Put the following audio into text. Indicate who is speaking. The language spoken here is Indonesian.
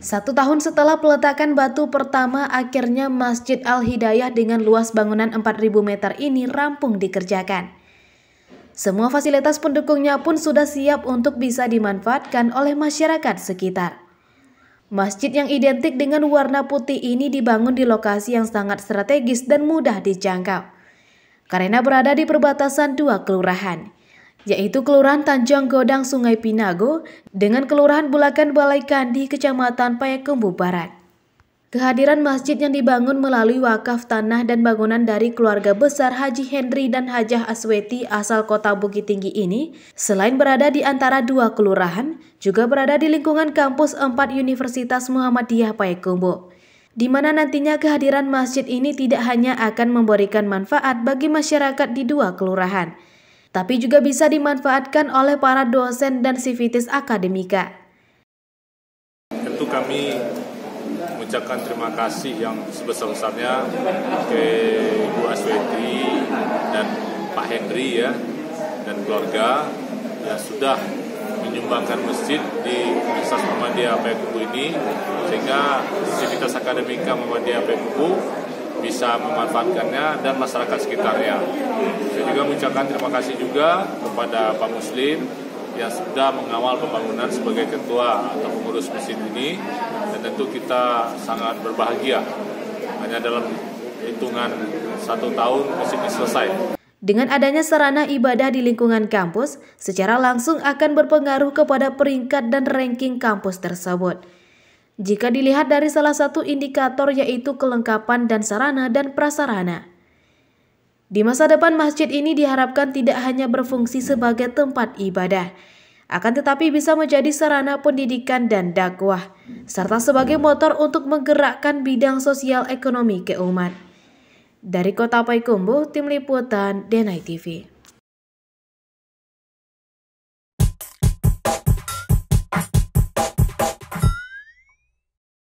Speaker 1: Satu tahun setelah peletakan batu pertama, akhirnya Masjid Al-Hidayah dengan luas bangunan 4.000 meter ini rampung dikerjakan. Semua fasilitas pendukungnya pun sudah siap untuk bisa dimanfaatkan oleh masyarakat sekitar. Masjid yang identik dengan warna putih ini dibangun di lokasi yang sangat strategis dan mudah dijangkau. Karena berada di perbatasan dua kelurahan, yaitu Kelurahan Tanjung Godang Sungai Pinago dengan Kelurahan Bulakan Balai Kandi, Kecamatan Payakumbu Barat. Kehadiran masjid yang dibangun melalui wakaf tanah dan bangunan dari keluarga besar Haji Henry dan Hajah Asweti asal kota Bukit Tinggi ini, selain berada di antara dua kelurahan, juga berada di lingkungan kampus 4 Universitas Muhammadiyah Payakumbu di mana nantinya kehadiran masjid ini tidak hanya akan memberikan manfaat bagi masyarakat di dua kelurahan, tapi juga bisa dimanfaatkan oleh para dosen dan sivitis akademika.
Speaker 2: Tentu kami mengucapkan terima kasih yang sebesar-besarnya ke Bu Asweti dan Pak Henry ya dan keluarga yang sudah menyumbangkan masjid di Universitas Muhammadiyah Payakumbu ini sehingga aktivitas akademika Muhammadiyah Payakumbu bisa memanfaatkannya dan masyarakat sekitarnya. Saya juga mengucapkan terima kasih juga kepada Pak Muslim yang sudah mengawal pembangunan sebagai ketua atau pengurus mesin ini dan tentu kita sangat berbahagia hanya dalam hitungan satu tahun mesin ini selesai.
Speaker 1: Dengan adanya sarana ibadah di lingkungan kampus, secara langsung akan berpengaruh kepada peringkat dan ranking kampus tersebut. Jika dilihat dari salah satu indikator yaitu kelengkapan dan sarana dan prasarana. Di masa depan masjid ini diharapkan tidak hanya berfungsi sebagai tempat ibadah, akan tetapi bisa menjadi sarana pendidikan dan dakwah, serta sebagai motor untuk menggerakkan bidang sosial ekonomi keumat. Dari Kota Paikumbuh, Tim Liputan, Denai TV.